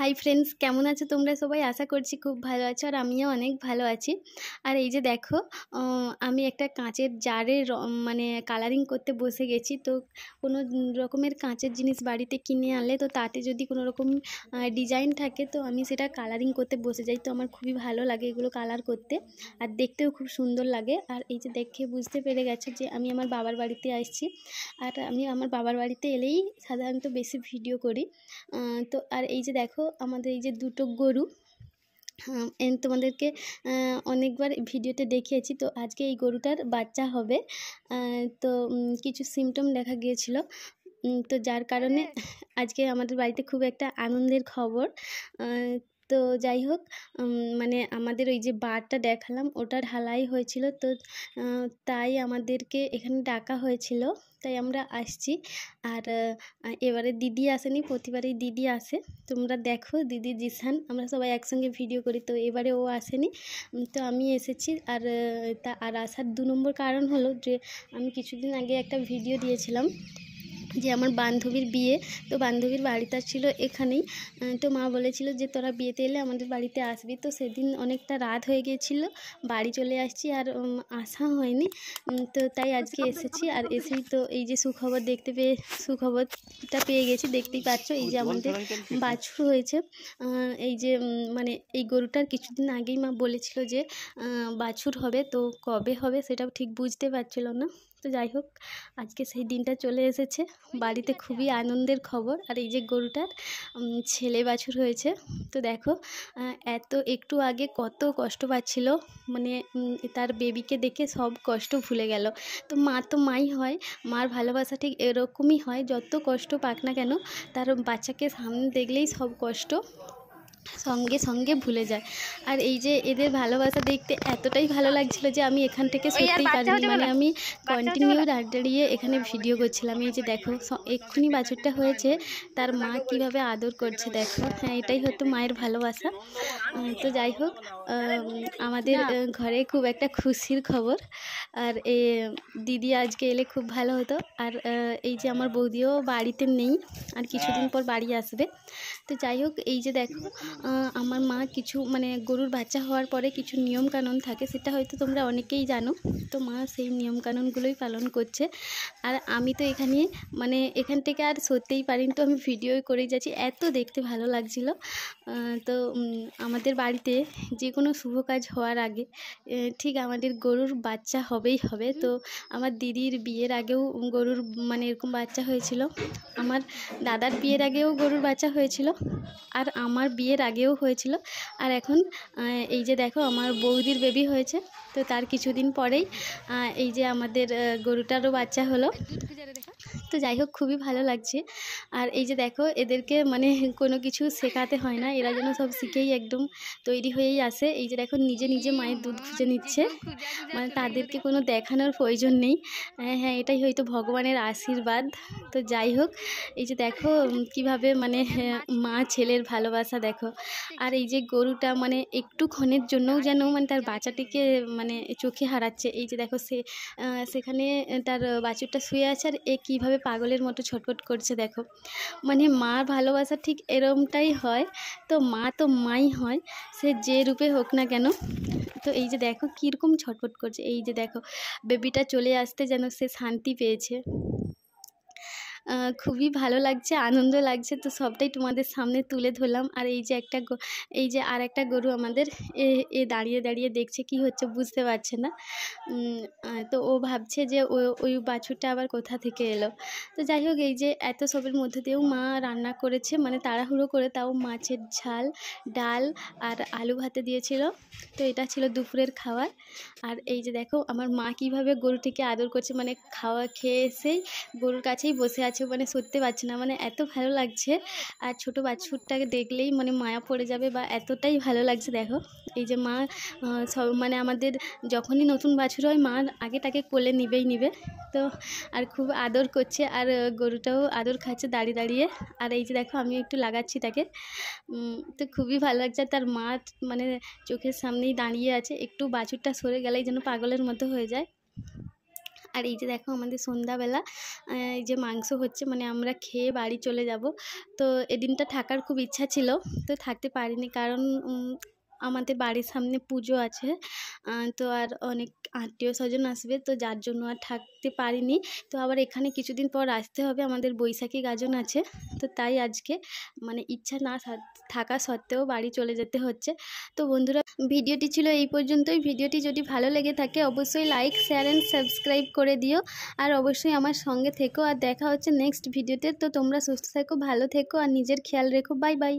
Hi friends কেমন আছো তোমরা সবাই আশা করছি খুব ভালো আছো আর আমিও অনেক ভালো আছি আর এই যে দেখো আমি একটা কাঁচের জারে মানে কালারিং করতে বসে গেছি তো কোনো রকমের কাঁচের জিনিস বাড়িতে কিনে আনলে তো তাতে যদি কোনো রকম ডিজাইন থাকে তো আমি সেটা কালারিং করতে বসে যাই তো আমার খুবই ভালো লাগে এগুলো কালার করতে আর দেখতেও খুব সুন্দর লাগে আর এই যে দেখে বুঝতে পেরে গেছো যে আমি আমার বাবার বাড়িতে আসছি আর আমি আমার বাবার বাড়িতে এলেই সাধারণত বেশি ভিডিও করি তো আর এই যে দেখো আমাদের এই যে দুটো গরু হ্যাঁ, তোমাদেরকে অনেকবার ভিডিওতে দেখিয়েছি তো আজকে এই গরুটার বাচ্চা হবে তো কিছু সিমটম দেখা গিয়েছিল তো যার কারণে হ্যাঁ। আজকে আমাদের বাড়িতে খুব একটা আনন্দের খবর তো যাই হোক মানে আমাদের ওই যে বারটা দেখালাম ওটা ঢালাই হয়েছিল তো তাই আমাদেরকে এখানে ডাকা হয়েছিল তাই আমরা আসছি আর এবারে দিদি আসেনি প্রতিবারই দিদি আসে তোমরা দেখো দিদি জিসান আমরা সবাই একসঙ্গে ভিডিও করি তো এবারে ও আসেনি তো আমি এসেছি আর তা আর আসার দু নম্বর কারণ হলো যে আমি কিছুদিন আগে একটা ভিডিও দিয়েছিলাম যে আমার বান্ধবীর বিয়ে তো বান্ধবীর বাড়িটা ছিল এখানেই তো মা বলেছিল যে তোরা বিয়েতে এলে আমাদের বাড়িতে আসবি তো সেদিন অনেকটা রাত হয়ে গিয়েছিল বাড়ি চলে আসছি আর আসা হয়নি তো তাই আজকে এসেছি আর এসেই তো এই যে সুখবর দেখতে পেয়ে সুখবরটা পেয়ে গেছি দেখতেই পাচ্ছ এই যে আমাদের বাছুর হয়েছে এই যে মানে এই গরুটার কিছুদিন আগেই মা বলেছিল যে বাছুর হবে তো কবে হবে সেটা ঠিক বুঝতে পারছিল না তো যাই হোক আজকে সেই দিনটা চলে এসেছে বাড়িতে খুবই আনন্দের খবর আর এই যে গরুটার ছেলে বাছুর হয়েছে তো দেখো এত একটু আগে কত কষ্ট পাচ্ছিল মানে তার বেবিকে দেখে সব কষ্ট ভুলে গেল তো মা তো মাই হয় মার ভালোবাসা ঠিক এরকমই হয় যত কষ্ট পাক না কেন তার বাচ্চাকে সামনে দেখলেই সব কষ্ট সঙ্গে সঙ্গে ভুলে যায় আর এই যে এদের ভালোবাসা দেখতে এতটাই ভালো লাগছিল যে আমি এখান থেকে সত্যি পারিনি মানে আমি কন্টিনিউ দাঁড়িয়ে এখানে ভিডিও করছিলাম এই যে দেখো এক্ষুনি বাছুরটা হয়েছে তার মা কিভাবে আদর করছে দেখো হ্যাঁ এটাই হতো মায়ের ভালোবাসা তো যাই হোক আমাদের ঘরে খুব একটা খুশির খবর আর এ দিদি আজকে এলে খুব ভালো হতো আর এই যে আমার বৌদিও বাড়িতে নেই আর কিছুদিন পর বাড়ি আসবে তো যাই হোক এই যে দেখো আমার মা কিছু মানে গরুর বাচ্চা হওয়ার পরে কিছু নিয়মকানুন থাকে সেটা হয়তো তোমরা অনেকেই জানো তো মা সেই নিয়মকানুনগুলোই পালন করছে আর আমি তো এখানে মানে এখান থেকে আর সরতেই পারিনি তো আমি ভিডিওই করে যাচ্ছি এত দেখতে ভালো লাগছিল তো আমাদের বাড়িতে যে কোনো শুভ কাজ হওয়ার আগে ঠিক আমাদের গরুর বাচ্চা হবেই হবে তো আমার দিদির বিয়ের আগেও গরুর মানে এরকম বাচ্চা হয়েছিল আমার দাদার বিয়ের আগেও গরুর বাচ্চা হয়েছিল আর আমার বিয়ের আগেও হয়েছিল আর এখন এই যে দেখো আমার বৌদির বেবি হয়েছে তো তার কিছুদিন পরেই এই যে আমাদের গরুটারও বাচ্চা হলো তো যাই হোক খুবই ভালো লাগছে আর এই যে দেখো এদেরকে মানে কোনো কিছু শেখাতে হয় না এরা যেন সব শিখেই একদম তৈরি হয়েই আসে এই যে দেখো নিজে নিজে মায়ের দুধ খুঁজে নিচ্ছে মানে তাদেরকে কোনো দেখানোর প্রয়োজন নেই হ্যাঁ, হ্যাঁ এটাই হয়তো ভগবানের আশীর্বাদ তো যাই হোক এই যে দেখো কিভাবে মানে হ্যাঁ, মা ছেলের ভালোবাসা দেখো আর এই যে গরুটা মানে একটু ক্ষণের জন্যও যেন মানে তার বাচ্চাটিকে মানে চোখে হারাচ্ছে এই যে দেখো সে সেখানে তার বাছুরটা শুয়ে আছে আর এ কীভাবে পাগলের মতো ছটফট করছে দেখো মানে মার ভালোবাসা ঠিক এরমটাই হয় তো মা তো মাই হয় সে যে রূপে হোক না কেন তো এই যে দেখো কীরকম ছটফট করছে এই যে দেখো বেবিটা চলে আসতে যেন সে শান্তি পেয়েছে খুবই ভালো লাগছে আনন্দ লাগছে তো সবটাই তোমাদের সামনে তুলে ধরলাম আর এই যে একটা এই যে আর একটা গরু আমাদের এ দাঁড়িয়ে দাঁড়িয়ে দেখছে কি হচ্ছে বুঝতে পারছে না তো ও ভাবছে যে ওই বাছুরটা আবার কোথা থেকে এলো তো যাই হোক এই যে এত সবের মধ্যে দিয়েও মা রান্না করেছে মানে তাড়াহুড়ো করে তাও মাছের ঝাল ডাল আর আলু ভাতে দিয়েছিল তো এটা ছিল দুপুরের খাবার আর এই যে দেখো আমার মা কিভাবে গরুটিকে আদর করছে মানে খাওয়া খেয়ে এসেই গরুর কাছেই বসে আছে আছে মানে সত্যি পারছে না মানে এত ভালো লাগছে আর ছোট বাছুরটাকে দেখলেই মানে মায়া পড়ে যাবে বা এতটাই ভালো লাগছে দেখো এই যে মা সব মানে আমাদের যখনই নতুন বাছুর হয় মা আগে তাকে কোলে নিবেই নিবে তো আর খুব আদর করছে আর গরুটাও আদর খাচ্ছে দাঁড়িয়ে দাঁড়িয়ে আর এই যে দেখো আমি একটু লাগাচ্ছি তাকে তো খুবই ভালো লাগছে তার মা মানে চোখের সামনেই দাঁড়িয়ে আছে একটু বাছুরটা সরে গেলেই যেন পাগলের মতো হয়ে যায় আর এই যে দেখো আমাদের সন্ধ্যাবেলা এই যে মাংস হচ্ছে মানে আমরা খেয়ে বাড়ি চলে যাব তো এদিনটা থাকার খুব ইচ্ছা ছিল তো থাকতে পারিনি কারণ আমাদের বাড়ির সামনে পুজো আছে তো আর অনেক আত্মীয় স্বজন আসবে তো যার জন্য আর থাকতে পারিনি তো আবার এখানে কিছুদিন পর আসতে হবে আমাদের বৈশাখী গাজন আছে তো তাই আজকে মানে ইচ্ছা না থাকা সত্ত্বেও বাড়ি চলে যেতে হচ্ছে তো বন্ধুরা ভিডিওটি ছিল এই পর্যন্তই ভিডিওটি যদি ভালো লেগে থাকে অবশ্যই লাইক শেয়ার অ্যান্ড সাবস্ক্রাইব করে দিও আর অবশ্যই আমার সঙ্গে থেকো আর দেখা হচ্ছে নেক্সট ভিডিওতে তো তোমরা সুস্থ থেকো ভালো থেকো আর নিজের খেয়াল রেখো বাই বাই